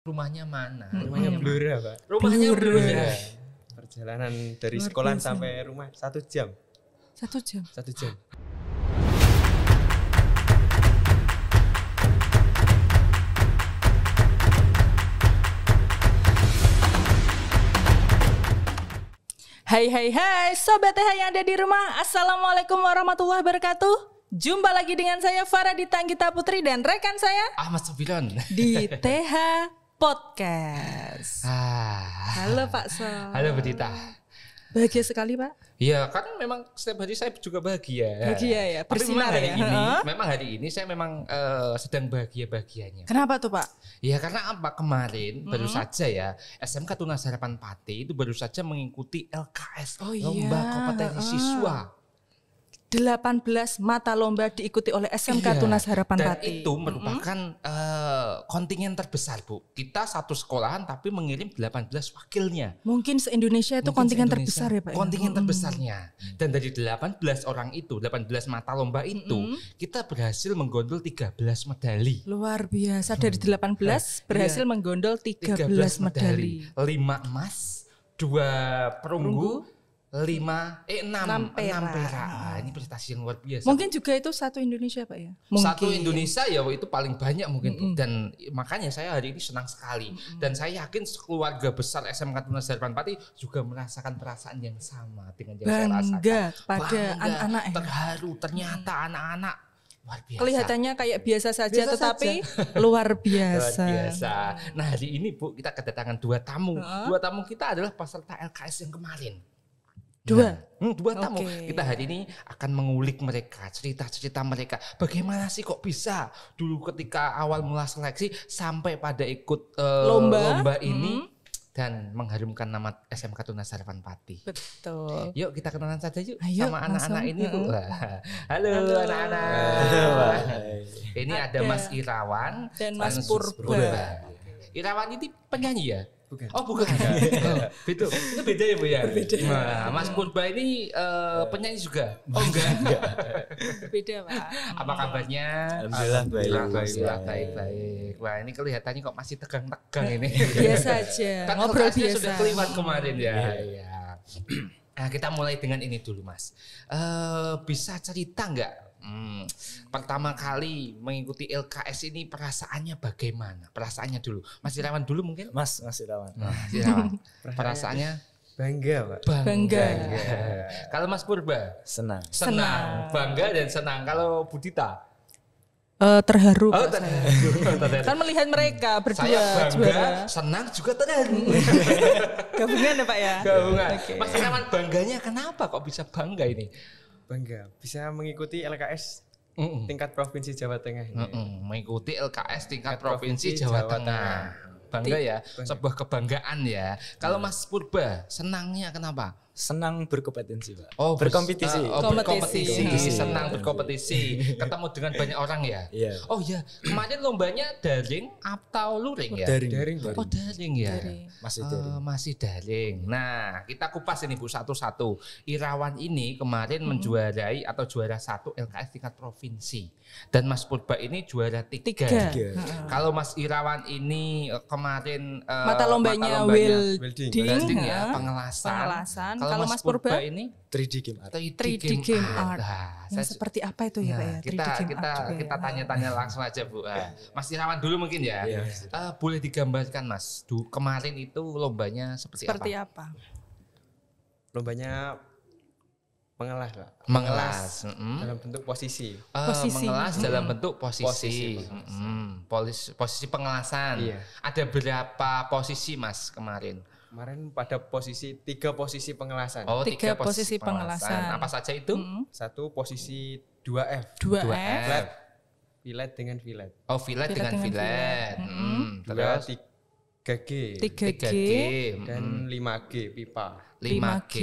rumahnya mana? Hmm. Rumahnya ya Pak. Rumahnya blur. Iya. Iya. Perjalanan dari Luar sekolah biasa. sampai rumah satu jam. Satu jam. Satu jam. Hai hai hai sobat TH yang ada di rumah Assalamualaikum warahmatullahi wabarakatuh Jumpa lagi dengan saya Farah Ditanggita Putri dan rekan saya Ahmad Sobilan di TH podcast. Ah. Halo Pak So. Halo Berita. Bahagia sekali Pak. Iya, karena memang setiap hari saya juga bahagia. Bahagia ya, bersinar Tapi memang hari ya. Ini, huh? memang hari ini saya memang uh, sedang bahagia-bahagianya. Kenapa tuh Pak? Iya karena apa? Kemarin hmm. baru saja ya, SMK Tunas Harapan Pati itu baru saja mengikuti LKS, oh, Lomba iya. Kompetensi uh. Siswa. 18 mata lomba diikuti oleh SMK iya, Tunas Harapan dan Pati. itu merupakan mm -hmm. uh, kontingen terbesar, Bu. Kita satu sekolahan tapi mengirim 18 wakilnya. Mungkin se-Indonesia itu Mungkin kontingen se terbesar ya, Pak. Ya? Kontingen mm -hmm. terbesarnya. Dan dari 18 orang itu, 18 mata lomba itu, mm -hmm. kita berhasil menggondol 13 medali. Luar biasa dari 18 hmm. Iya. berhasil yeah. menggondol 13, 13 medali. medali. 5 emas, dua perunggu, perunggu lima eh enam enam perak. perak. Ah, ini prestasi yang luar biasa. Mungkin juga itu satu Indonesia pak ya. Mungkin. Satu Indonesia ya itu paling banyak mungkin mm -hmm. dan makanya saya hari ini senang sekali mm -hmm. dan saya yakin keluarga besar SMK Tunas Darman Pati juga merasakan perasaan yang sama dengan yang Bangga saya rasakan. pada anak-anak ya? terharu ternyata anak-anak mm -hmm luar biasa. Kelihatannya kayak biasa saja, biasa tetapi luar biasa. luar biasa. Nah hari ini Bu kita kedatangan dua tamu. Huh? Dua tamu kita adalah peserta LKS yang kemarin. Dua. Nah, Hmm, dua tamu. Okay. Kita hari ini akan mengulik mereka, cerita-cerita mereka. Bagaimana sih kok bisa dulu ketika awal mula seleksi sampai pada ikut uh, lomba. lomba ini hmm. dan mengharumkan nama SMK Tunas Harapan Pati. Betul. Yuk kita kenalan saja yuk Ayo, sama anak-anak ini. Bu. Halo anak-anak. Ini ada, Mas Irawan dan Mas Purba. Purba. Irawan ini penyanyi ya? bukan. Oh bukan. Oh, Itu beda ya bu ya. Berbeda. Iya. Nah, Mas Kurba ini uh, penyanyi juga. Oh enggak. beda pak. Apa kabarnya? Alhamdulillah baik. Alhamdulillah ya. baik baik. Wah ini kelihatannya kok masih tegang-tegang ini. biasa aja. Kan Ngobrol biasa. Sudah keluar kemarin ya. Iya. iya. nah kita mulai dengan ini dulu mas. Uh, bisa cerita nggak Hmm. Pertama kali mengikuti LKS ini perasaannya bagaimana? Perasaannya dulu. Mas Irawan dulu mungkin? Mas, Mas Irawan. Mas Irawan. perasaannya bangga, Pak. Bangga. bangga. Kalau Mas Purba? Senang. senang. Senang, bangga dan senang. Kalau Budita? Uh, terharu. Oh, oh, terharu. kan melihat mereka hmm. berdua. Saya bangga, juara. senang juga terharu. Gabungan ya Pak ya? Gabungan. Okay. Mas Irawan bangganya kenapa kok bisa bangga ini? bangga bisa mengikuti LKS mm -mm. tingkat provinsi Jawa Tengah Mm -mm. Mengikuti LKS tingkat, tingkat provinsi, provinsi Jawa, Jawa Tengah. Tengah. Bangga ya, bangga. sebuah kebanggaan ya. Kalau iya. Mas Purba senangnya kenapa? senang berkompetisi pak oh berkompetisi uh, oh, berkompetisi. berkompetisi senang berkompetisi ketemu dengan banyak orang ya yeah. oh ya kemarin lombanya daring atau luring ya daring. daring daring oh daring ya daring. masih ah, daring uh, masih daring nah kita kupas ini bu satu-satu Irawan ini kemarin hmm. menjuarai atau juara satu LKS tingkat provinsi dan Mas Purba ini juara tiga, tiga. tiga. Uh. kalau Mas Irawan ini eh, kemarin uh, mata lombanya, lombanya welding, ya pengelasan, pengelasan kalau Mas, Mas Purba, Purba ini 3D game art. 3D, 3D game, game art. art. Nah, saya, seperti apa itu ya nah, Pak ya? 3D kita, game kita, art. Kita tanya tanya-tanya langsung aja Bu. Ya. Mas Irawan dulu mungkin ya. ya. Uh, boleh digambarkan Mas, du, kemarin itu lombanya seperti, seperti apa? Seperti apa? Lombanya mengelas lah. Mengelas, mengelas mm-hmm. dalam bentuk posisi. Uh, posisi. Mengelas mm-hmm. dalam bentuk posisi. Posisi, mm-hmm. posisi pengelasan. Iya. Ada berapa posisi Mas kemarin? Kemarin pada posisi tiga posisi pengelasan. Oh, tiga, tiga posisi, posisi pengelasan. pengelasan. Apa saja itu? Mm. -hmm. Satu posisi 2F. 2F. 2 Flat. Filet dengan filet. Oh, filet, filet dengan, dengan filet. filet. Mm. Mm. Terus 3G. 3G. 3G. Dan mm. 5G pipa. 5G. 5G.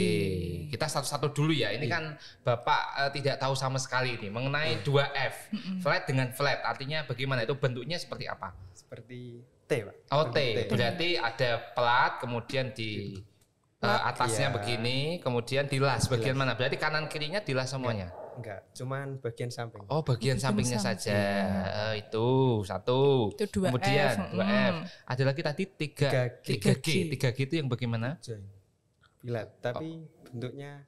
Kita satu-satu dulu ya. Ini iya. kan Bapak uh, tidak tahu sama sekali ini mengenai 2F. Flat dengan flat. Artinya bagaimana itu bentuknya seperti apa? Seperti T pak. Oh T. T. Berarti ada pelat kemudian di eh, plat, uh, atasnya iya. begini, kemudian dilas bagian dilas. mana? Berarti kanan kirinya dilas semuanya. Enggak, cuman bagian samping. Oh, bagian, itu sampingnya samping. saja. Iya. Uh, itu satu. Itu dua kemudian F. 2F. Hmm. Ada lagi tadi 3 3G. 3G. 3G itu yang bagaimana? Pilat, tapi oh. bentuknya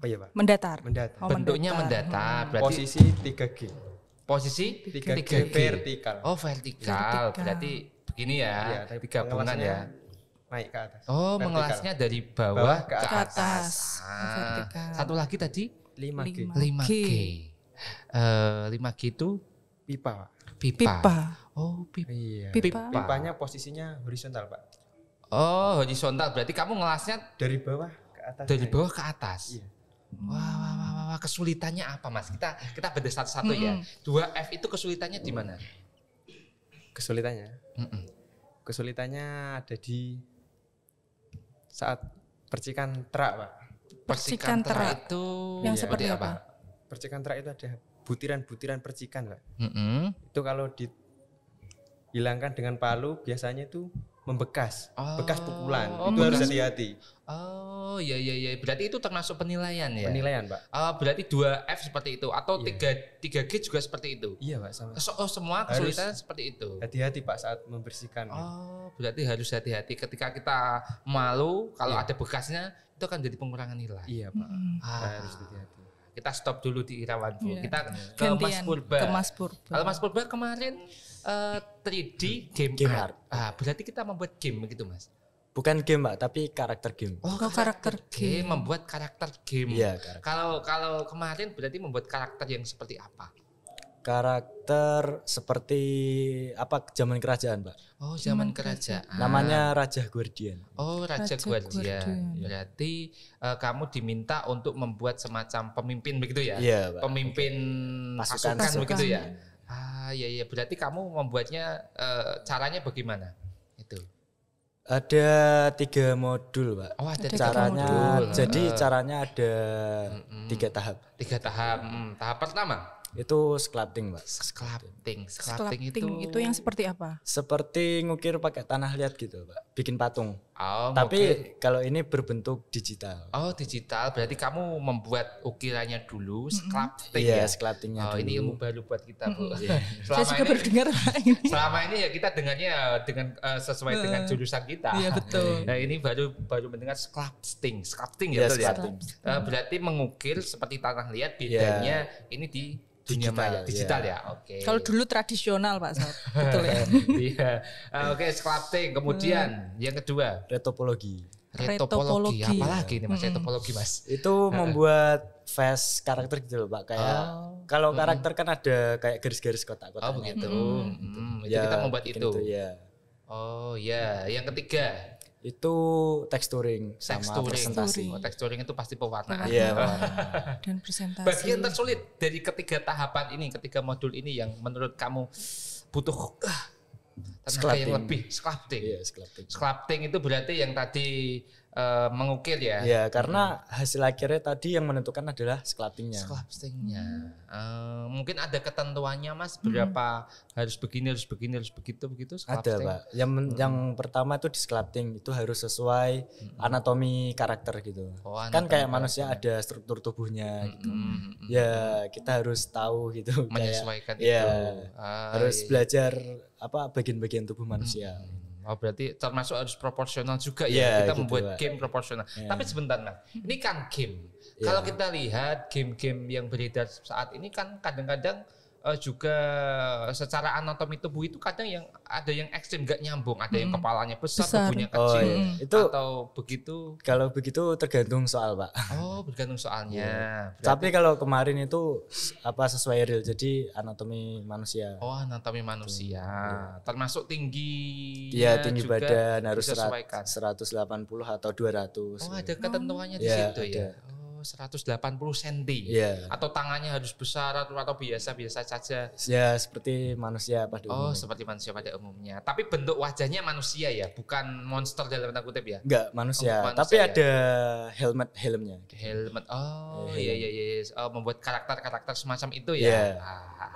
apa ya, Pak? Mendatar. Mendatar. Oh, Bentuknya mendatar. mendatar. Hmm. Berarti posisi 3G posisi tiga tiga, tiga vertikal. Oh vertikal, vertikal. Ya, berarti begini ya, iya, ya tiga bulan ya. Naik ke atas. Oh vertikal. mengelasnya dari bawah, bawah ke atas. Ke atas. Ah, Satu lagi tadi 5G. 5G. 5G, uh, 5G itu pipa, Pak. Pipa. pipa. Oh, pipa. Iya. Pipa. Pipanya posisinya horizontal, Pak. Oh, horizontal berarti kamu ngelasnya dari bawah ke atas. Dari bawah ke atas. Iya. Wah, wah, wah Oh, kesulitannya apa mas? Kita kita beda satu-satu mm -hmm. ya. 2 F itu kesulitannya di mana? Kesulitannya? Mm -mm. Kesulitannya ada di saat percikan terak pak. Percikan, percikan terak itu yang ya, seperti apa? Percikan terak itu ada butiran-butiran percikan pak. Mm -hmm. Itu kalau dihilangkan dengan palu biasanya itu membekas, oh, bekas ah, pukulan. Oh, itu harus hati-hati. Oh, iya iya iya Berarti itu termasuk penilaian ya. Penilaian, Pak. Uh, berarti 2 F seperti itu atau iya. tiga yeah. 3 3 G juga seperti itu. Iya, Pak, sama. So, oh, semua kesulitan harus seperti itu. Hati-hati, Pak, saat membersihkan. Oh, berarti harus hati-hati ketika kita malu kalau yeah. ada bekasnya itu akan jadi pengurangan nilai. Iya, Pak. Hmm. Ah. Harus hati-hati kita stop dulu di Irawan Bu. Yeah. Kita ke Gantian, Mas Purba. Ke Mas Purba. Kalau Mas Purba kemarin uh, eh, 3D game, game art. Ah, berarti kita membuat game gitu Mas. Bukan game Mbak, tapi karakter game. Oh, karakter, karakter game. game. Membuat karakter game. Iya, Kalau kalau kemarin berarti membuat karakter yang seperti apa? karakter seperti apa zaman kerajaan, Pak? Oh, zaman kerajaan. Namanya Raja Guardian. Oh, Raja, Raja Guardian. Guardian. Berarti uh, kamu diminta untuk membuat semacam pemimpin begitu ya? Iya, Pak. Pemimpin pasukan, begitu ya? Ah, iya iya. Berarti kamu membuatnya uh, caranya bagaimana? Itu. Ada tiga modul, Pak. Oh, ada, caranya. caranya. Modul. Jadi caranya ada mm -mm. tiga tahap. Tiga tahap. Mm, tahap pertama itu sculpting, Mbak. Sculpting. Sculpting, itu... itu yang seperti apa? Seperti ngukir pakai tanah liat gitu, Mbak bikin patung. Oh, Tapi okay. kalau ini berbentuk digital. Oh, digital. Berarti kamu membuat ukirannya dulu, sculpting mm iya, -hmm. ya. sculptingnya oh, dulu. ini ilmu baru buat kita, Bu. Mm -hmm. yeah. Saya juga ini, baru dengar Selama ini ya kita dengarnya eh, dengan uh, sesuai uh, dengan jurusan kita. Iya, betul. nah, ini baru baru mendengar sculpting. Sculpting ya, yeah, iya, ya. Uh, berarti mengukir seperti tanah liat iya. bedanya yeah. ini di dunia digital, ya. digital ya, oke okay. kalau dulu tradisional pak betul ya iya oke sculpting kemudian yang kedua retopologi. Retopologi, retopologi. apalagi ini mas -hmm. retopologi mas itu membuat face karakter gitu loh pak kayak oh. kalau hmm. karakter -hmm. kan ada kayak garis-garis kotak-kotak oh begitu gitu. hmm, hmm. -hmm. itu ya, kita membuat itu, itu ya. oh ya yang ketiga itu texturing sama presentasi. Oh, texturing itu pasti pewarnaan. Iya. iya. Dan presentasi. Bagian tersulit dari ketiga tahapan ini, ketiga modul ini yang menurut kamu butuh uh, tenaga yang lebih sklapting. Iya, sklapting. Sklapting itu berarti yang tadi uh, mengukir ya. Iya, karena hmm. hasil akhirnya tadi yang menentukan adalah sklaptingnya. Sklaptingnya. Hmm. Uh, eh, mungkin ada ketentuannya Mas berapa hmm. harus begini harus begini harus begitu begitu sklapting. Ada, Pak. Yang hmm. yang pertama itu di sklapting itu harus sesuai hmm. anatomi karakter gitu. Oh, kan anatomi kan kayak manusia manusia ada struktur tubuhnya gitu. hmm. gitu. Hmm. Ya, kita harus tahu gitu menyesuaikan kayak, itu. Ya, ah, harus iya, iya. belajar apa bagian-bagian tubuh hmm. manusia. Hmm. Oh berarti termasuk harus proporsional juga ya. Yeah, kita gitu membuat lah. game proporsional. Yeah. Tapi sebentar mas, ini kan game. Yeah. Kalau kita lihat game-game yang beredar saat ini kan kadang-kadang uh, juga secara anatomi tubuh itu kadang yang ada yang ekstrim gak nyambung, ada hmm. yang kepalanya besar, besar. tubuhnya oh, kecil, oh, iya. itu atau begitu. Kalau begitu tergantung soal pak. Oh tergantung soalnya. Ya. Tapi kalau kemarin itu apa sesuai real, jadi anatomi manusia. Oh anatomi manusia, ya. termasuk tinggi. Iya eh, tinggi juga badan harus 180 atau 200. Oh ada ketentuannya oh. di iya, situ ya. ya? 180 cm yeah. atau tangannya harus besar atau biasa-biasa saja. Ya, seperti manusia pada oh, umumnya. Oh, seperti manusia pada umumnya. Tapi bentuk wajahnya manusia ya, bukan monster dalam tanda kutip ya? Enggak, manusia. Oh, manusia Tapi ya. ada helmet-helmnya. Helmet. Oh, eh, iya, iya iya iya. Oh, membuat karakter-karakter semacam itu ya. Yeah. Ah.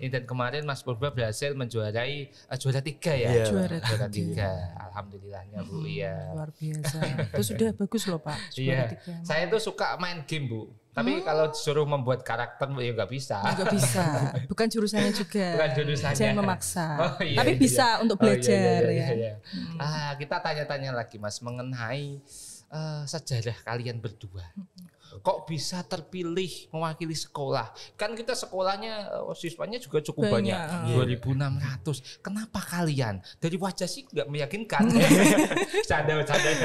Ini dan kemarin Mas Purba berhasil menjuarai uh, juara tiga ya. Yeah. Juara, juara tiga. Alhamdulillahnya Bu ya. Luar biasa. Itu sudah bagus loh Pak. Juara yeah. tiga. Saya itu suka main game Bu. Tapi hmm. kalau disuruh membuat karakter ya nggak bisa. Ya nggak bisa. Bukan jurusannya juga. Bukan jurusannya. saya memaksa. Oh, iya, Tapi iya. bisa untuk belajar oh, iya, iya, iya, ya. Iya, iya. Hmm. Ah, kita tanya-tanya lagi Mas mengenai uh, sejarah kalian berdua. Hmm kok bisa terpilih mewakili sekolah? Kan kita sekolahnya eh, siswanya juga cukup banyak, banyak. Yeah. Iya. 2.600. Kenapa kalian? Dari wajah sih nggak meyakinkan. bercanda,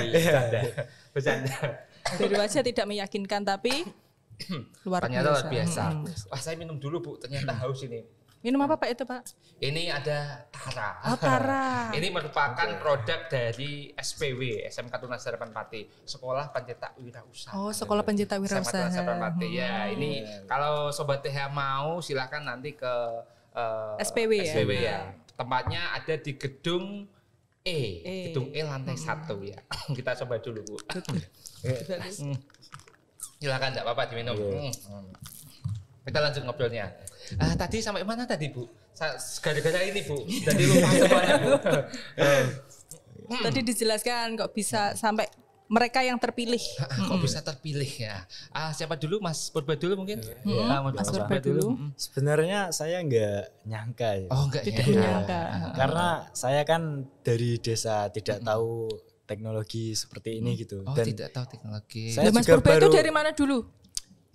iya. bercanda, bercanda, Dari wajah tidak meyakinkan tapi luar ternyata luar biasa. Wah saya minum dulu bu, ternyata haus ini. Minum apa Pak itu Pak? Ini ada Tara. Oh, Tara. ini merupakan okay. produk dari SPW, SMK Tunas Harapan Pati, Sekolah Pencetak Wirausaha. Oh, Sekolah Pencetak Wirausaha. SMK Tunas Pati. Ya, hmm. Ya, ini kalau sobat TH mau silahkan nanti ke uh, eh, SPW, SPW ya. ya. Hmm. Tempatnya ada di gedung E, e. gedung E lantai hmm. satu ya. Kita coba dulu Bu. Ya. Hmm. silakan tidak apa-apa diminum. Iya. Hmm. hmm. Kita lanjut ngobrolnya ah tadi sampai mana tadi bu gara-gara ini bu jadi lupa semuanya bu hmm. tadi dijelaskan kok bisa sampai mereka yang terpilih. Ah, kok bisa terpilih ya? Ah, siapa dulu Mas Purba dulu mungkin? Iya, hmm. ah, Mas Purba dulu. Sebenarnya saya nggak nyangka ya. Oh, nggak nyangka. nyangka. Ah, ah, Karena saya kan dari desa tidak hmm. tahu teknologi seperti ini hmm. gitu. Oh, Dan tidak tahu teknologi. Saya Mas Purba itu dari mana dulu?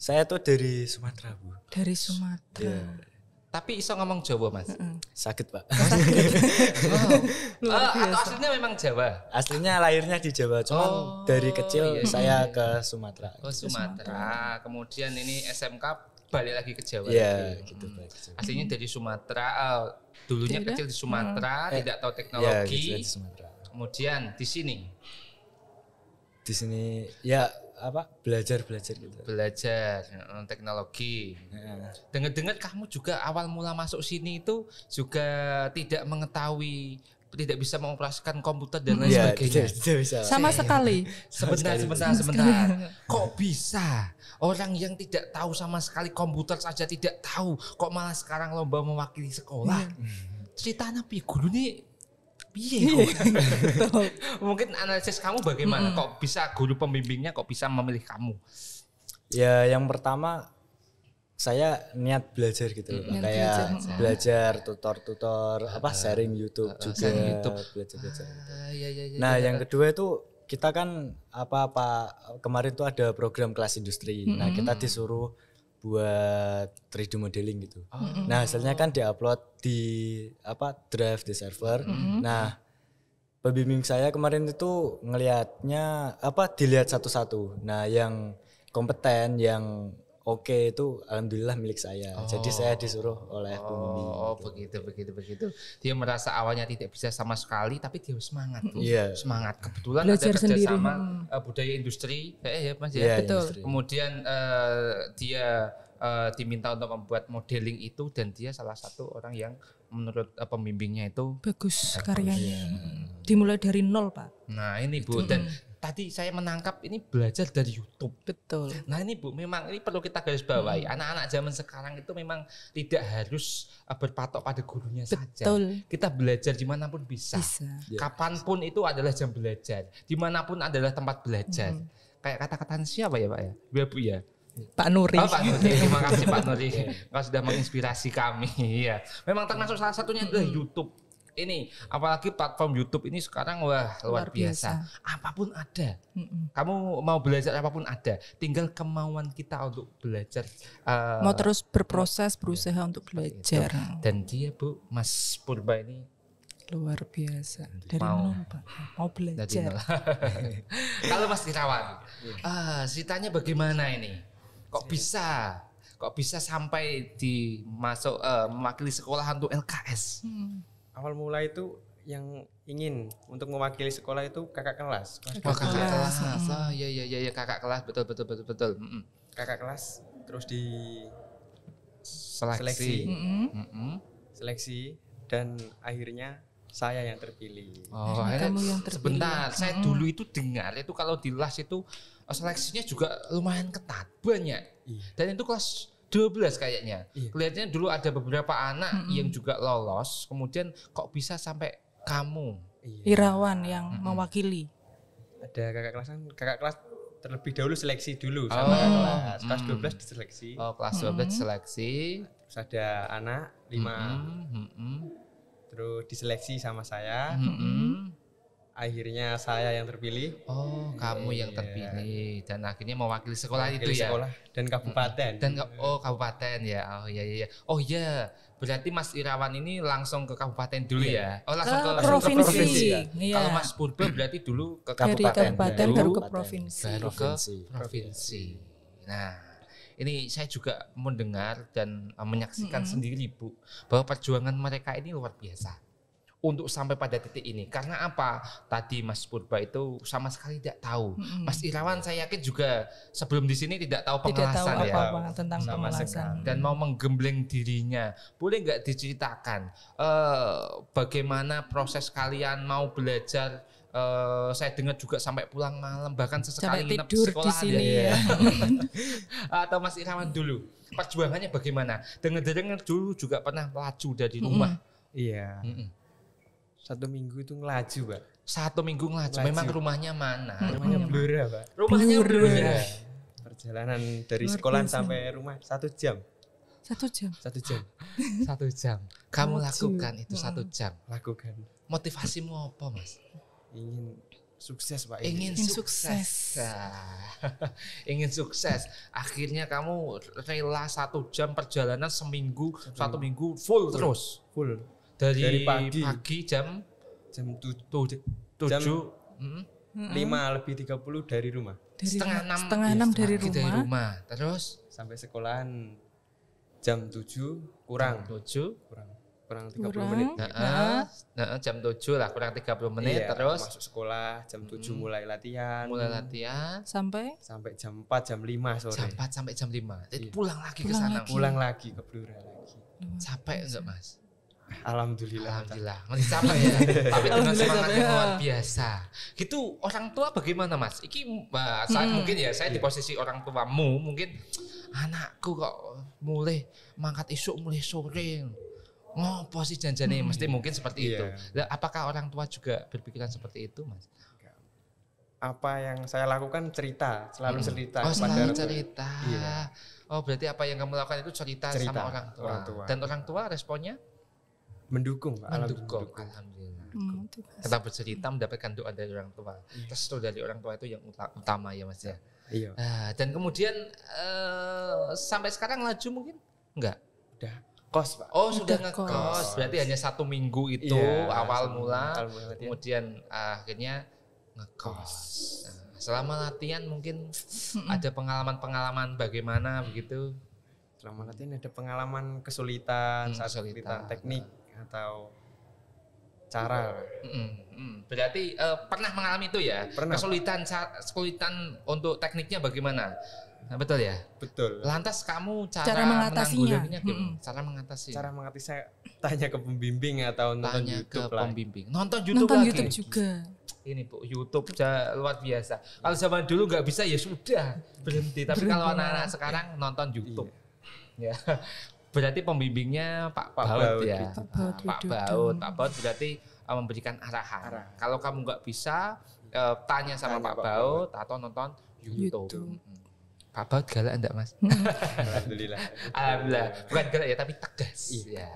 Saya tuh dari Sumatera, Bu. Dari Sumatera. Ya. Tapi iso ngomong Jawa, Mas? Mm Sakit, Pak. Oh, sakit. oh. oh, atau aslinya memang Jawa? Aslinya lahirnya di Jawa, cuma oh, dari kecil iya, iya, saya ke Sumatera. Ke Sumatera. Sumatera. Kemudian ini SMK balik lagi ke Jawa. Iya, lagi. gitu. Hmm. Aslinya dari Sumatera, uh, dulunya tidak. kecil di Sumatera, hmm. tidak tahu iya, gitu, teknologi. Yeah, gitu, di Kemudian di sini. Di sini ya apa belajar belajar gitu belajar teknologi ya. dengar-dengar kamu juga awal mula masuk sini itu juga tidak mengetahui tidak bisa mengoperasikan komputer dan lain ya, sebagainya. Tidak, bisa. Iya. Sama sekali. Sebentar, sebentar, sebentar. Kok bisa orang yang tidak tahu sama sekali komputer saja tidak tahu, kok malah sekarang lomba mewakili sekolah? ya. cerita pi guru nih piye iya. Mungkin analisis kamu bagaimana? hmm. Kok bisa guru pembimbingnya kok bisa memilih kamu? Ya, yang pertama saya niat belajar gitu loh, kayak belajar, belajar tutor-tutor apa sharing YouTube uh, juga sharing YouTube. belajar belajar. Gitu. Ah, ya, ya, ya, nah, ya, yang iya. kedua itu kita kan apa apa kemarin tuh ada program kelas industri. -hmm. Nah, kita disuruh buat 3D modeling gitu. Oh. Nah hasilnya kan diupload di apa drive di server. Mm-hmm. Nah pembimbing saya kemarin itu ngelihatnya apa dilihat satu-satu. Nah yang kompeten yang oke okay, itu alhamdulillah milik saya. Oh. Jadi saya disuruh oleh oh, Bumi. Oh, begitu begitu begitu. Dia merasa awalnya tidak bisa sama sekali tapi dia semangat tuh. Yeah. Semangat. Kebetulan Belajar ada kerja sendiri. Hmm. Eh, budaya industri eh ya Mas ya. Yeah, Betul. Industri. Kemudian uh, dia uh, diminta untuk membuat modeling itu dan dia salah satu orang yang menurut uh, pembimbingnya itu bagus, bagus. karyanya. Iya. Dimulai dari nol, Pak. Nah, ini Bu dan hmm tadi saya menangkap ini belajar dari YouTube. Betul. Nah ini Bu, memang ini perlu kita garis bawahi. Hmm. Anak-anak zaman sekarang itu memang tidak harus eh, berpatok pada gurunya Betul. saja. Kita belajar dimanapun bisa. bisa. Ya. Kapanpun itu adalah jam belajar. Dimanapun adalah tempat belajar. Hmm. Kayak kata-kata siapa ya Pak ya? Bapak ya, Bu ya? Pak Nuri. Oh, Pak Nuri. Terima kasih Pak Nuri. Ya. Kau sudah menginspirasi kami. Iya. Memang termasuk salah satunya adalah hmm. YouTube ini apalagi platform YouTube ini sekarang wah luar, luar biasa. biasa apapun ada Mm-mm. kamu mau belajar apapun ada tinggal kemauan kita untuk belajar uh, mau terus berproses ya, berusaha ya, untuk belajar dan dia Bu Mas Purba ini luar biasa dari mau, nol, mau belajar kalau Mas Tirawan ah ceritanya bagaimana ini kok iya. bisa kok bisa sampai di masuk uh, eh, mewakili sekolah untuk LKS hmm awal mula itu yang ingin untuk mewakili sekolah itu kakak kelas. Oh, kakak, kakak kelas. kelas. Ah, hmm. So, ah, ya ya ya ya kakak kelas betul betul betul betul. Mm -mm. Kakak kelas terus di seleksi. Seleksi. Mm -mm. seleksi dan akhirnya saya yang terpilih. Oh, kamu yang terpilih. Sebentar, hmm. saya dulu itu dengar itu kalau di LAS itu eh, seleksinya juga lumayan ketat, banyak. Iya. Dan itu kelas 12 kayaknya. Iya. Kelihatannya dulu ada beberapa anak mm -hmm. yang juga lolos, kemudian kok bisa sampai kamu iya. Irawan yang mm -hmm. mewakili. Ada kakak kelas kan, kakak kelas terlebih dahulu seleksi dulu sama oh. kelas. Kelas mm. 12 diseleksi. Oh, kelas 12 mm -hmm. diseleksi. Terus ada anak 5. Mm -hmm. Terus diseleksi sama saya. Mm -hmm akhirnya saya yang terpilih. Oh, kamu yang iya. terpilih dan akhirnya mewakili sekolah Wakili itu ya. Sekolah dan kabupaten. Dan oh kabupaten ya. Oh iya, iya iya. Oh iya, berarti Mas Irawan ini langsung ke kabupaten dulu yeah. ya. Oh langsung ke, ke provinsi. Ke provinsi ya. Kalau Mas Purba berarti dulu ke kabupaten. Dari kabupaten baru ke provinsi. Baru ke provinsi. Nah, ini saya juga mendengar dan eh, menyaksikan hmm. sendiri Bu bahwa perjuangan mereka ini luar biasa untuk sampai pada titik ini. Karena apa? Tadi Mas Purba itu sama sekali tidak tahu. hmm Mas Irawan saya yakin juga sebelum di sini tidak tahu tidak tahu ya. apa-apa tentang sama pengelasan. Sekali. Dan mau menggembleng dirinya. Boleh nggak diceritakan uh, bagaimana proses kalian mau belajar Uh, saya dengar juga sampai pulang malam bahkan sesekali sampai nginep tidur sekolah di sini ya. ya. Atau Mas Irawan dulu perjuangannya bagaimana? Dengar-dengar dulu juga pernah laju dari rumah. Mm-hmm. Iya. Mm-hmm satu minggu itu ngelaju pak satu minggu ngelaju, memang rumahnya mana rumahnya berapa? pak rumahnya berapa? Iya. perjalanan dari Luar sekolah sampai rumah satu jam satu jam satu jam satu jam kamu lakukan itu satu jam lakukan motivasimu apa mas ingin sukses pak ingin, sukses, sukses. ingin sukses akhirnya kamu rela satu jam perjalanan seminggu satu, minggu full terus full dari, dari pagi. pagi jam jam tujuh tujuh lima lebih tiga puluh dari rumah dari setengah enam setengah iya, enam ya, dari, rumah. dari rumah terus sampai sekolahan jam tujuh kurang tujuh kurang kurang tiga puluh menit. Nah, nah. nah, jam tujuh lah kurang tiga puluh menit iya, terus masuk sekolah jam tujuh hmm. mulai latihan. Mulai latihan sampai sampai jam empat jam lima sore. Jam empat sampai jam lima Jadi iya. pulang lagi pulang ke sana. Pulang lagi ke Blora lagi. Hmm. Capek enggak, Mas? Alhamdulillah. Alhamdulillah. Masih capek ya. Tapi dengan semangat yang luar biasa. Gitu orang tua bagaimana Mas? Iki eh, saat hmm. mungkin ya saya di iya. posisi orang tuamu mungkin anakku kok mulai mangkat isuk mulai sore ngopo sih janjane hmm. mesti mungkin seperti yeah. itu. Nah, apakah orang tua juga berpikiran seperti itu, Mas? Apa yang saya lakukan cerita, selalu hmm. cerita. Oh, selalu cerita. Iya. Oh, berarti apa yang kamu lakukan itu cerita, cerita sama orang tua. orang tua. Dan orang tua responnya? mendukung mendukung alhamdulillah hmm, kita bercerita mendapatkan doa dari orang tua yeah. Iya. dari orang tua itu yang utama ya mas ya iya uh, dan kemudian uh, sampai sekarang laju mungkin enggak udah kos pak oh sudah ngekos berarti hanya satu minggu itu yeah, awal mula awal ya. kemudian uh, akhirnya ngekos nah, selama latihan mungkin ada pengalaman-pengalaman bagaimana begitu selama latihan ada pengalaman kesulitan hmm, saat kesulitan teknik atau cara. Mm hmm Berarti uh, pernah mengalami itu ya? Pernah. Kesulitan kesulitan untuk tekniknya bagaimana? Nah, betul ya? Betul. Lantas kamu cara, cara mengatasinya? Mm hmm Cara mengatasi. Cara mengatasi saya tanya ke pembimbing atau nonton tanya YouTube ke lah. pembimbing. Nonton YouTube nonton lagi. YouTube juga. Ini Bu, YouTube ja, luar biasa. Kalau zaman dulu nggak bisa ya sudah berhenti. Tapi kalau anak-anak sekarang nonton iya. YouTube. Iya. Ya berarti pembimbingnya Pak, Pak Baut, Baut ya. Pak Baut, Pak Baut, Pak Baut berarti uh, memberikan arahan. Arah. Kalau kamu nggak bisa uh, tanya sama tanya Pak, Pak Baut, Baut atau nonton YouTube. YouTube. Pak Baut galak enggak Mas? Alhamdulillah. Alhamdulillah. Bukan galak ya, tapi tegas. Iya. Ya,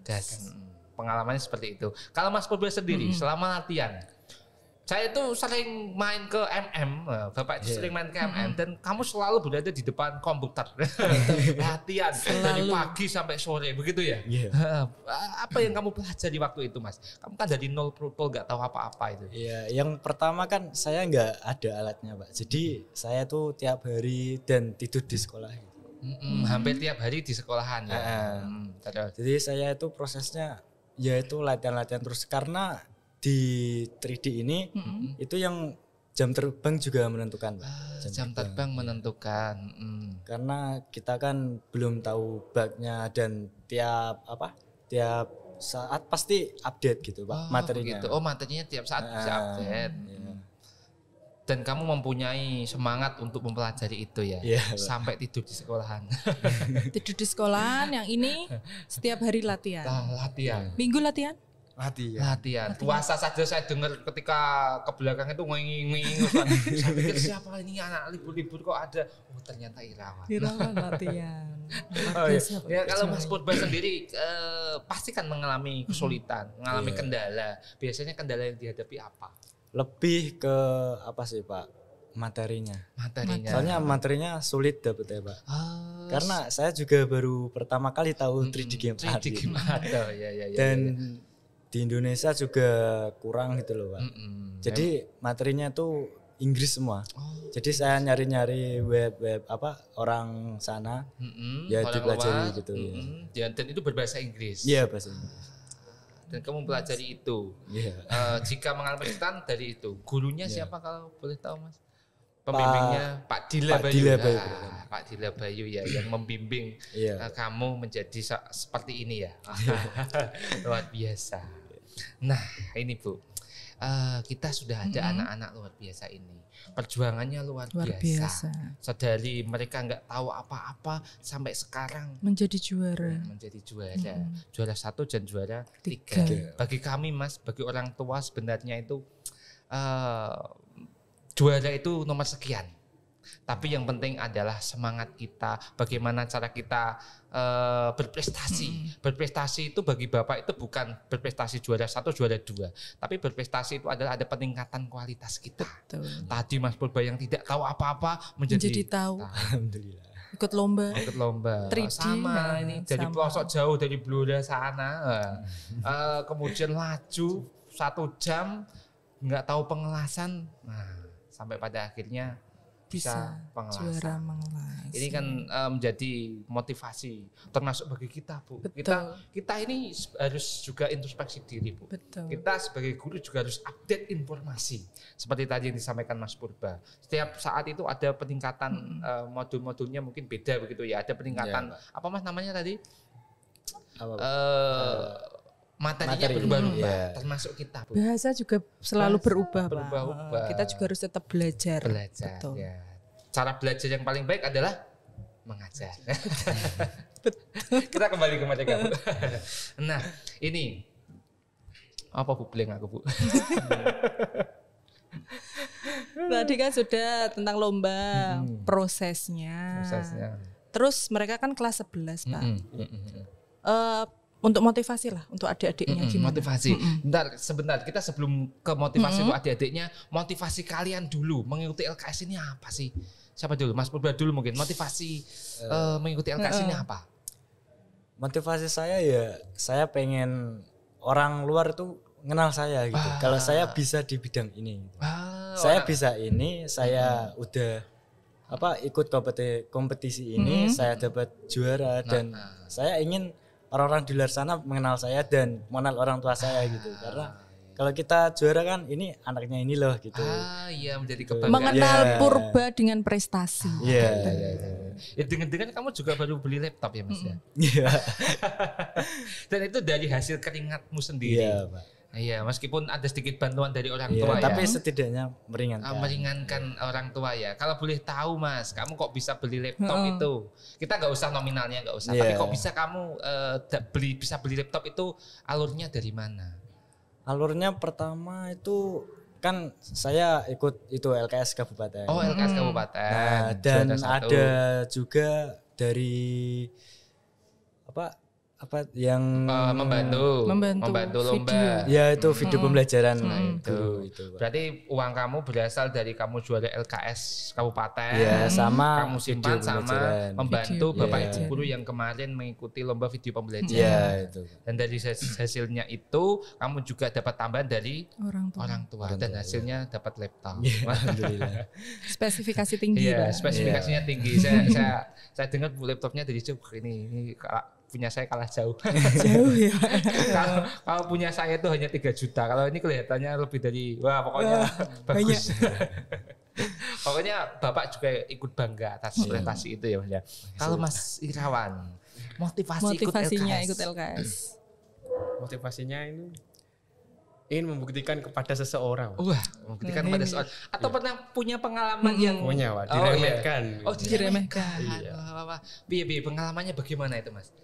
tegas. tegas. Pengalamannya seperti itu. Kalau Mas Purba sendiri -hmm. selama latihan saya itu sering main ke MM, bapak yeah. sering main ke MM dan kamu selalu berada di depan komputer latihan dari pagi sampai sore begitu ya. Yeah. apa yang kamu pelajari waktu itu mas? Kamu kan dari nol protol nggak tahu apa-apa itu. Iya, yeah, yang pertama kan saya nggak ada alatnya pak, jadi saya tuh tiap hari dan tidur di sekolah. Gitu. Mm -hmm. Hampir tiap hari di sekolahan ya. Mm -hmm. Jadi saya itu prosesnya yaitu latihan-latihan terus karena di 3D ini mm-hmm. itu yang jam terbang juga menentukan pak ah, jam, jam terbang, terbang menentukan mm. karena kita kan belum tahu bugnya dan tiap apa tiap saat pasti update gitu pak oh, materinya gitu. oh materinya tiap saat bisa ah, update yeah. Mm. dan kamu mempunyai semangat untuk mempelajari itu ya yeah, sampai tidur di sekolahan tidur di sekolahan yang ini setiap hari latihan latihan minggu latihan latihan latihan puasa saja saya dengar ketika ke belakang itu ngingi saya pikir siapa ini anak libur-libur kok ada oh ternyata Irawan Irawan latihan oh, iya. ya kalau Mas Purba sendiri eh, pasti kan mengalami kesulitan mengalami yeah. kendala biasanya kendala yang dihadapi apa lebih ke apa sih Pak materinya. Materinya. Soalnya materinya sulit dapet ya pak. Oh, Karena saya juga baru pertama kali tahu 3D game 3D game ada oh, ya, ya, ya, Dan ya, ya di Indonesia juga kurang gitu loh pak. Mm -hmm. Jadi materinya tuh Inggris semua. Oh. Jadi saya nyari-nyari web web apa orang sana mm -hmm. ya dipelajari gitu. Mm -hmm. ya. Dan itu berbahasa Inggris. Iya bahasa Inggris. Dan kamu mempelajari itu. Yeah. Iya. Uh, jika mengalami kesulitan dari itu, gurunya yeah. siapa kalau boleh tahu mas? pembimbingnya Pak, Pak Dila Pak Bayu. Dila Bayu. Ah, Pak Dila Bayu ya yang membimbing yeah. Iya. kamu menjadi seperti ini ya. Iya. Luar biasa. Nah ini Bu, uh, kita sudah ada anak-anak mm -hmm. luar biasa ini. Perjuangannya luar, luar biasa. biasa. Sedari mereka nggak tahu apa-apa sampai sekarang menjadi juara. Ya, menjadi juara, mm -hmm. juara satu dan juara tiga. tiga. Bagi kami Mas, bagi orang tua sebenarnya itu uh, juara itu nomor sekian tapi yang penting adalah semangat kita, bagaimana cara kita uh, berprestasi. Hmm. Berprestasi itu bagi Bapak itu bukan berprestasi juara satu, juara dua, tapi berprestasi itu adalah ada peningkatan kualitas kita. Betul. Tadi Mas Purba yang tidak tahu apa-apa menjadi, menjadi tahu. Alhamdulillah. Ikut lomba. Ikut lomba. 3D, sama nah, ini. Jadi pelosok jauh dari Blora sana. uh, kemudian laju satu jam nggak tahu pengelasan. Nah, sampai pada akhirnya bisa, bisa Juara mengelas. Ini kan um, menjadi motivasi termasuk bagi kita, Bu. Betul. Kita kita ini harus juga introspeksi diri, Bu. Betul. Kita sebagai guru juga harus update informasi. Seperti tadi yang disampaikan Mas Purba. Setiap saat itu ada peningkatan hmm. uh, modul-modulnya mungkin beda begitu ya. Ada peningkatan ya, apa Mas namanya tadi? Apa, uh materinya Materi. berubah hmm. ya. termasuk kita bu. bahasa juga selalu bahasa berubah berubah-ubah kita juga harus tetap belajar belajar Betul. ya cara belajar yang paling baik adalah mengajar kita kembali ke materi kamu nah ini apa bu blank aku bu tadi kan sudah tentang lomba hmm. prosesnya prosesnya terus mereka kan kelas 11 pak -hmm. -hmm. Uh, untuk motivasi lah untuk adik-adiknya mm -hmm, motivasi mm bentar sebentar kita sebelum ke motivasi mm untuk adik-adiknya motivasi kalian dulu mengikuti LKS ini apa sih siapa dulu Mas Purba dulu mungkin motivasi uh, uh, mengikuti LKS uh, ini eh. apa motivasi saya ya saya pengen orang luar itu kenal saya gitu ah. kalau saya bisa di bidang ini ah, saya orang. bisa ini saya mm udah apa ikut kompeti kompetisi ini -hmm. saya dapat juara nah, dan nah. saya ingin orang-orang di luar sana mengenal saya dan mengenal orang tua saya gitu. Ah, Karena iya. kalau kita juara kan ini anaknya ini loh gitu. Ah iya menjadi gitu. kebanggaan. Mengenal yeah. purba dengan prestasi. Ah, iya. Yeah, yeah, yeah. Iya. Ya dengan-dengan kamu juga baru beli laptop ya Mas mm. ya. Iya. Dan itu dari hasil keringatmu sendiri. Iya, yeah, Pak. Iya, meskipun ada sedikit bantuan dari orang iya, tua tapi ya. Tapi setidaknya meringankan. Ah, meringankan orang tua ya. Kalau boleh tahu Mas, kamu kok bisa beli laptop hmm. itu? Kita nggak usah nominalnya nggak usah, yeah. tapi iya. kok bisa kamu uh, beli bisa beli laptop itu alurnya dari mana? Alurnya pertama itu kan saya ikut itu LKS kabupaten. Oh, LKS hmm. kabupaten. Nah, dan ada juga dari apa apa yang uh, membantu membantu, membantu lomba ya itu video pembelajaran hmm. Nah, itu. itu berarti uang kamu berasal dari kamu juara LKS kabupaten ya, sama kamu simpan sama membantu video. bapak ya. ibu guru yang kemarin mengikuti lomba video pembelajaran ya, itu. dan dari hasilnya itu kamu juga dapat tambahan dari orang tua, orang tua dan ya. hasilnya dapat laptop ya, alhamdulillah spesifikasi tinggi ya, spesifikasinya ya. tinggi saya saya saya dengar laptopnya dari cukup ini ini punya saya kalah jauh. jauh ya. kalau, kalau punya saya itu hanya 3 juta. Kalau ini kelihatannya lebih dari wah pokoknya wah, bagus. pokoknya Bapak juga ikut bangga atas iya. prestasi itu ya Mas ya. Iya, kalau Mas Irawan, motivasi motivasinya ikut LKS. Ikut LKS. Motivasinya ini ingin membuktikan kepada seseorang. Wah, membuktikan nah, kepada seseorang. Atau iya. pernah punya pengalaman yang hmm. punya, diremehkan. Oh, iya. oh diremehkan. Iya. Wah, wah, wah. Biar, biar, pengalamannya bagaimana itu, Mas?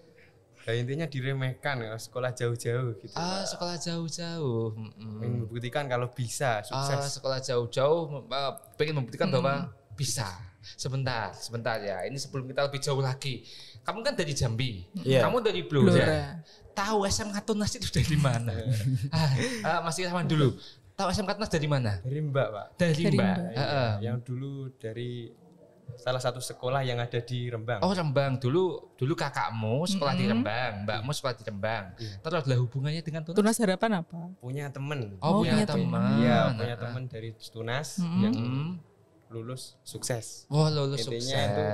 ya intinya diremehkan ya, sekolah jauh-jauh gitu ah sekolah jauh-jauh ingin membuktikan kalau bisa sukses ah, sekolah jauh-jauh pengen membuktikan hmm. bahwa bisa sebentar sebentar ya ini sebelum kita lebih jauh lagi kamu kan dari Jambi yeah. kamu dari Blora, Ya. tahu SMK Tunas itu dari mana iya. ah, ah, masih sama dulu tahu SMK Tunas dari mana dari Mbak Pak dari, dari Mbak, Mbak. Ya, uh, yang dulu dari salah satu sekolah yang ada di Rembang. Oh Rembang dulu dulu kakakmu sekolah mm -hmm. di Rembang, mbakmu sekolah di Rembang. Mm. Terus adalah hubungannya dengan Tunas. Tunas harapan apa? Punya temen. Oh, oh punya, punya teman. Iya punya nah. teman dari Tunas mm -hmm. yang lulus sukses. oh, lulus Intinya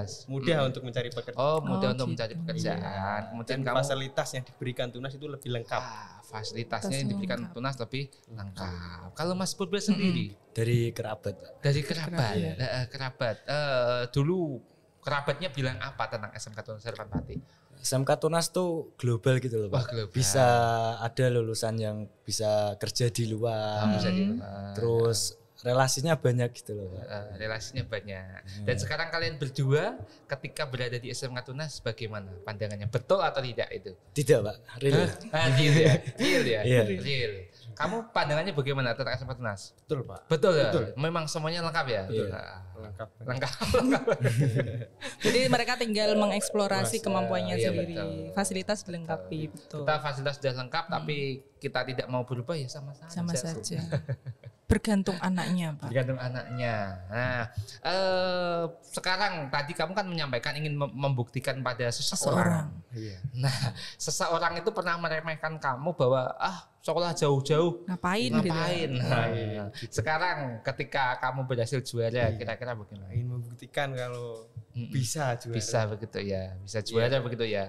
sukses. Itu mudah hmm. untuk mencari pekerjaan. Oh, mudah oh, untuk mencari pekerjaan. Iya. Kemudian Dan kamu, fasilitas yang diberikan Tunas itu lebih lengkap. Ah, fasilitasnya yang diberikan lengkap. Tunas lebih lengkap. Kalau Mas Purba hmm. sendiri dari kerabat. Dari kerabat. Iya. Eh, eh, kerabat. Ya. kerabat. Uh, dulu kerabatnya bilang apa tentang SMK Tunas Serpati? SMK Tunas tuh global gitu loh, Pak. Wah, global. Bisa ada lulusan yang bisa kerja di luar. Hmm. Bisa di hmm. luar. Terus relasinya banyak gitu loh. Uh, relasinya banyak. Hmm. Dan sekarang kalian berdua ketika berada di SMK Tunas bagaimana pandangannya? Betul atau tidak itu? Tidak, Pak. Real. Huh? Ah, real ya. Real ya. Yeah. Real. Kamu pandangannya bagaimana tentang SMK Tunas? Betul, Pak. Betul. Ya? Betul. Ya? Memang semuanya lengkap ya? Betul. Iya. lengkap. Lengkap. Jadi mereka tinggal iya. mengeksplorasi iya, kemampuannya iya, sendiri. Betul. Fasilitas dilengkapi, betul. Kita fasilitas sudah lengkap hmm. tapi kita tidak mau berubah ya sama saja. Sama saja. bergantung anaknya, Pak. Bergantung anaknya. Nah, eh, sekarang tadi kamu kan menyampaikan ingin membuktikan pada seseorang. seseorang. Iya. Nah, seseorang itu pernah meremehkan kamu bahwa ah sekolah jauh-jauh. Ngapain? Gitu ya? Ngapain? Gitu. Nah, iya, iya. Sekarang ketika kamu berhasil juara, kira-kira iya. bagaimana? Ingin membuktikan kalau bisa juara. Bisa begitu ya, bisa juara yeah. begitu ya.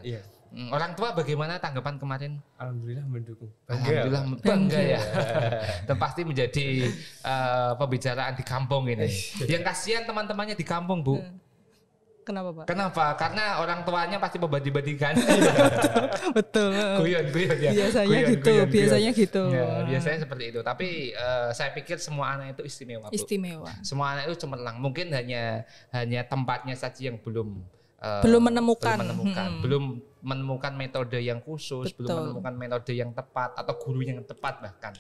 Mm, orang tua bagaimana tanggapan kemarin? Alhamdulillah mendukung. Bangga. Alhamdulillah bangga, bangga ya. Dan iya. pasti menjadi uh, pembicaraan di kampung ini. Iya. Yang kasihan teman-temannya di kampung, Bu. Hmm. Kenapa Pak? Kenapa? Karena orang tuanya pasti membanding-bandingkan. Iya. Betul. Guyon, guyon ya. Biasanya gitu, biasanya gitu. Ya, biasanya seperti itu. Tapi uh, saya pikir semua anak itu istimewa. Bu. Istimewa. Semua anak itu cemerlang. Mungkin hanya hanya tempatnya saja yang belum Eh, belum menemukan belum menemukan hmm. belum menemukan metode yang khusus Betul. belum menemukan metode yang tepat atau guru yang tepat bahkan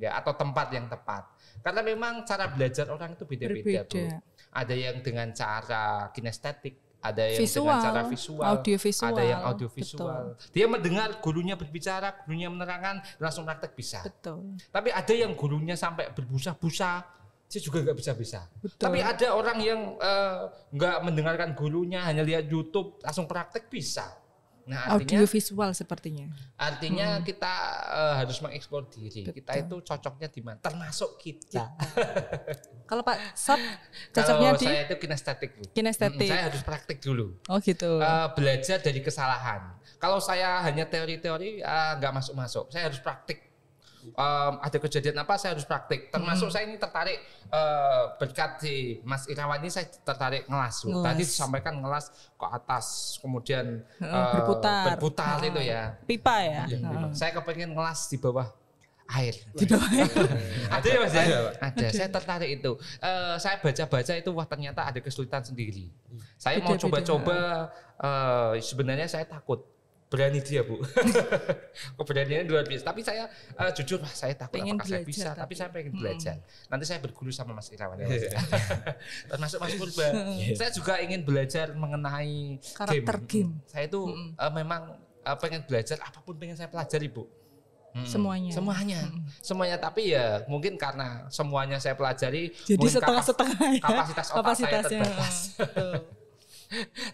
ya atau tempat yang tepat karena memang cara belajar orang itu beda-beda bu ada yang dengan cara kinestetik ada yang visual, dengan cara visual, audiovisual, ada yang audiovisual. Betul. Dia mendengar gurunya berbicara, gurunya menerangkan, langsung praktek bisa. Betul. Tapi ada yang gurunya sampai berbusa-busa, saya juga nggak bisa-bisa. Tapi ada orang yang eh, nggak uh, mendengarkan gurunya, hanya lihat YouTube, langsung praktek bisa. Nah, artinya, audio visual sepertinya. Artinya hmm. kita uh, harus mengeksplor diri. Betul. Kita itu cocoknya di mana? Termasuk kita. Kalau Pak Sob, cocoknya Kalau di saya itu kinestetik. Kinestetik. Hmm, saya harus praktek dulu. Oh gitu. Uh, belajar dari kesalahan. Kalau saya hanya teori-teori nggak -teori, uh, masuk-masuk. Saya harus praktik um, ada kejadian apa saya harus praktik. Termasuk hmm. saya ini tertarik uh, berkat di Mas Irawan ini saya tertarik ngelas. ngelas. Tadi disampaikan ngelas ke atas kemudian uh, berputar, berputar oh. itu ya. Pipa ya. ya Saya kepengen ngelas di bawah air. Di bawah air. ada ya mas? Ya? Ada, ada. ada. Saya tertarik itu. Uh, saya baca-baca itu wah ternyata ada kesulitan sendiri. Saya beda, mau coba-coba. Uh, sebenarnya saya takut berani dia bu keberaniannya luar biasa tapi saya uh, jujur wah saya takut pengen apakah belajar, saya bisa tapi, tapi saya pengen belajar hmm. nanti saya berguru sama Mas Irawan ya, iya. termasuk Mas Purba hmm. saya juga ingin belajar mengenai karakter game, game. Hmm. saya itu hmm. uh, memang uh, pengen belajar apapun pengen saya pelajari bu Hmm. semuanya semuanya hmm. semuanya tapi ya mungkin karena semuanya saya pelajari jadi setengah-setengah kapasitas, ya? kapasitas otak kapasitas saya terbatas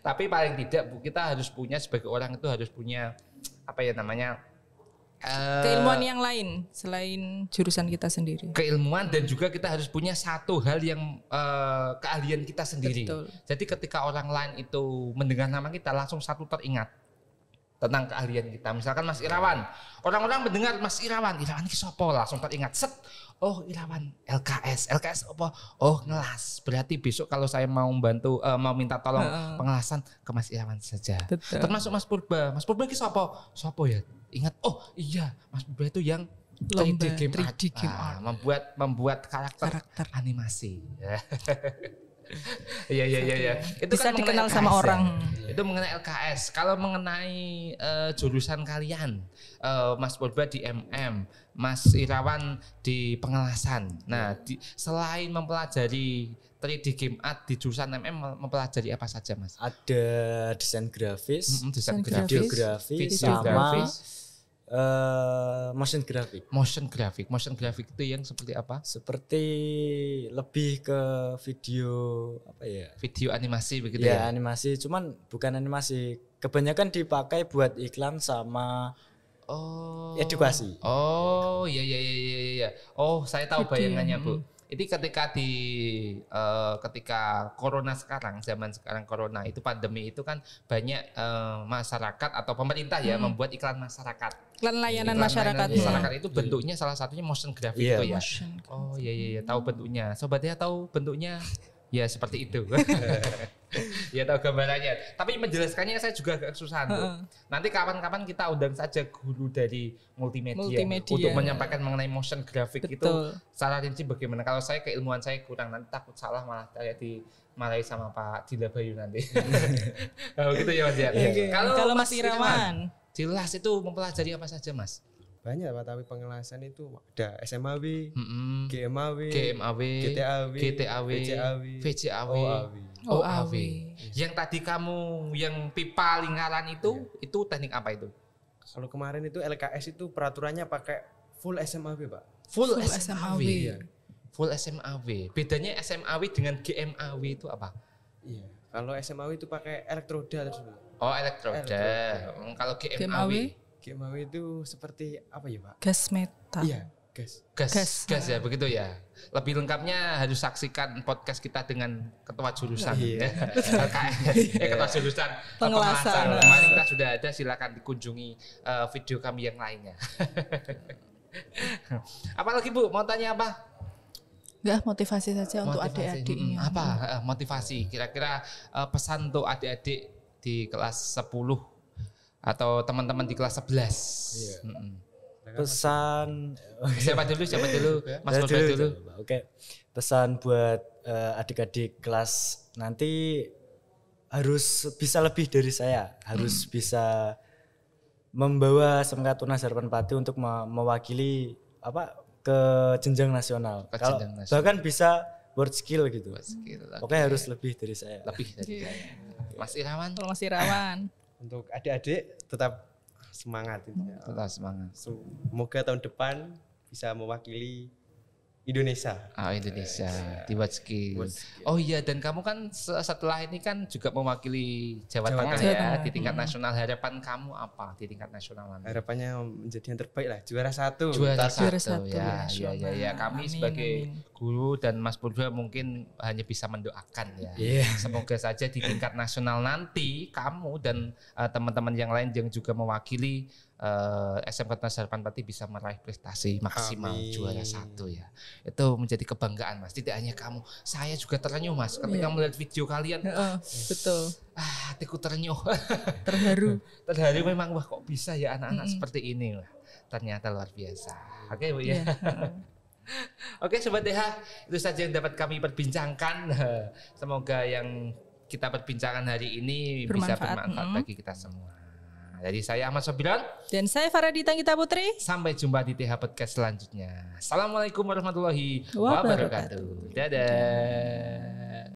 Tapi paling tidak kita harus punya sebagai orang itu harus punya apa ya namanya eh, keilmuan yang lain selain jurusan kita sendiri. Keilmuan dan juga kita harus punya satu hal yang uh, keahlian kita sendiri. Betul. Jadi ketika orang lain itu mendengar nama kita langsung satu teringat tentang keahlian kita. Misalkan Mas Irawan, orang-orang mendengar Mas Irawan, Irawan ini sopo langsung teringat set. Oh Irawan LKS, LKS apa? Oh ngelas. Berarti besok kalau saya mau bantu, uh, mau minta tolong pengelasan ke Mas Irawan saja. Betul. Termasuk Mas Purba, Mas Purba ini sopo, sopo ya. Ingat, oh iya Mas Purba itu yang Lomba 3D game, 3D game nah, art. membuat membuat karakter, karakter. animasi. Iya iya iya iya. Itu bisa kan dikenal sama ya. orang. Itu mengenai LKS. Kalau mengenai uh, jurusan kalian, uh, Mas Purba di MM, Mas Irawan di pengelasan. Nah, di, selain mempelajari 3D game art di jurusan MM mempelajari apa saja, Mas? Ada desain grafis, mm -hmm, desain, grafis, grafis, grafis, grafis, sama grafis Uh, motion graphic. Motion graphic. Motion graphic itu yang seperti apa? Seperti lebih ke video apa ya? Video animasi begitu ya? Ya animasi, cuman bukan animasi. Kebanyakan dipakai buat iklan sama oh. edukasi. Oh ya ya ya ya ya. Oh saya tahu bayangannya bu. Jadi ketika di uh, ketika corona sekarang, zaman sekarang corona itu pandemi itu kan banyak uh, masyarakat atau pemerintah ya membuat iklan masyarakat. Iklan layanan iklan masyarakat. Layanan masyarakat iya. itu bentuknya salah satunya motion graphic yeah. itu ya. Oh iya iya, iya. tahu bentuknya. Sobatnya tahu bentuknya Ya seperti itu. ya tahu gambarannya. Tapi menjelaskannya saya juga agak kesusahan. Uh Nanti kapan-kapan kita undang saja guru dari multimedia, multimedia. untuk menyampaikan mengenai motion graphic Betul. itu salah rinci bagaimana. Kalau saya keilmuan saya kurang nanti takut salah malah saya di malai sama Pak Dila Bayu nanti. oh, gitu ya Mas ya. Iya. Kalau Mas Irawan jelas itu mempelajari apa saja Mas? banyak pak tapi pengelasan itu ada SMAW, mm-hmm. GMAW, GMAW, GTAW, GTAW, VCAW, VCAW, OAW. OAW. Yang tadi kamu yang pipa lingkaran itu iya. itu teknik apa itu? Kalau kemarin itu LKS itu peraturannya pakai full SMAW pak. Full, full SMAW. SMAW. Iya. Full SMAW. Bedanya SMAW dengan GMAW itu apa? Iya. Kalau SMAW itu pakai elektroda terus? Oh elektroda. elektroda. Kalau GMAW? GMAW? GMAW itu seperti apa ya Pak? Gas metan. Iya, gas. Gas, gas. gas ya begitu ya. Lebih lengkapnya harus saksikan podcast kita dengan ketua jurusan. Iya. Ya. eh, ketua jurusan Pengelasan. Kemarin kita sudah ada silakan dikunjungi uh, video kami yang lainnya. Apalagi Bu, mau tanya apa? Enggak, motivasi saja motivasi. untuk adik adiknya Hmm, apa eh, motivasi? Kira-kira uh, pesan untuk adik-adik di kelas 10 atau teman-teman di kelas 11. Iya. Pesan siapa dulu siapa dulu Mas Kolbe dulu. dulu. Oke. Pesan buat eh, adik-adik uh, kelas nanti harus bisa lebih dari saya, harus hmm. bisa membawa semangat Tunas Harapan Pati untuk mewakili apa ke jenjang nasional. Ke Kalo, jenjang nasional. bahkan bisa word skill gitu. oke skill. Okay. harus lebih dari saya. Lebih dari iya. saya. Mas Irawan. Mas Irawan untuk adik-adik tetap semangat. Tetap semangat. Semoga tahun depan bisa mewakili Indonesia. oh, Indonesia, tiba skill. Oh iya dan kamu kan setelah ini kan juga mewakili Jawa, Jawa Tengah, Tengah ya di tingkat mm-hmm. nasional. Harapan kamu apa di tingkat nasional nanti? Harapannya menjadi yang terbaik lah, juara satu. Juara, satu, juara satu, ya, ya, ya, ya. ya. Kami amin, sebagai guru dan Mas Purba mungkin hanya bisa mendoakan ya. Yeah. Semoga saja di tingkat nasional nanti kamu dan teman eh, teman-teman yang lain yang juga mewakili uh, eh, SMK Negeri Pati bisa meraih prestasi maksimal Amin. juara satu ya. Itu menjadi kebanggaan Mas. Tidak hanya kamu, saya juga terenyuh Mas ketika yeah. melihat video kalian. Oh, betul. Ah, hatiku terenyuh. Terharu. Terharu memang wah kok bisa ya anak-anak mm seperti ini lah. Ternyata luar biasa. Oke, okay, Bu ya. Yeah. Oke Sobat DH, itu saja yang dapat kami perbincangkan. Semoga yang kita perbincangkan hari ini bermanfaat. bisa bermanfaat bagi kita semua. Nah, jadi saya Ahmad Sobiran dan saya Faradita Gita Putri. Sampai jumpa di TH Podcast selanjutnya. Assalamualaikum warahmatullahi wabarakatuh. wabarakatuh. Dadah.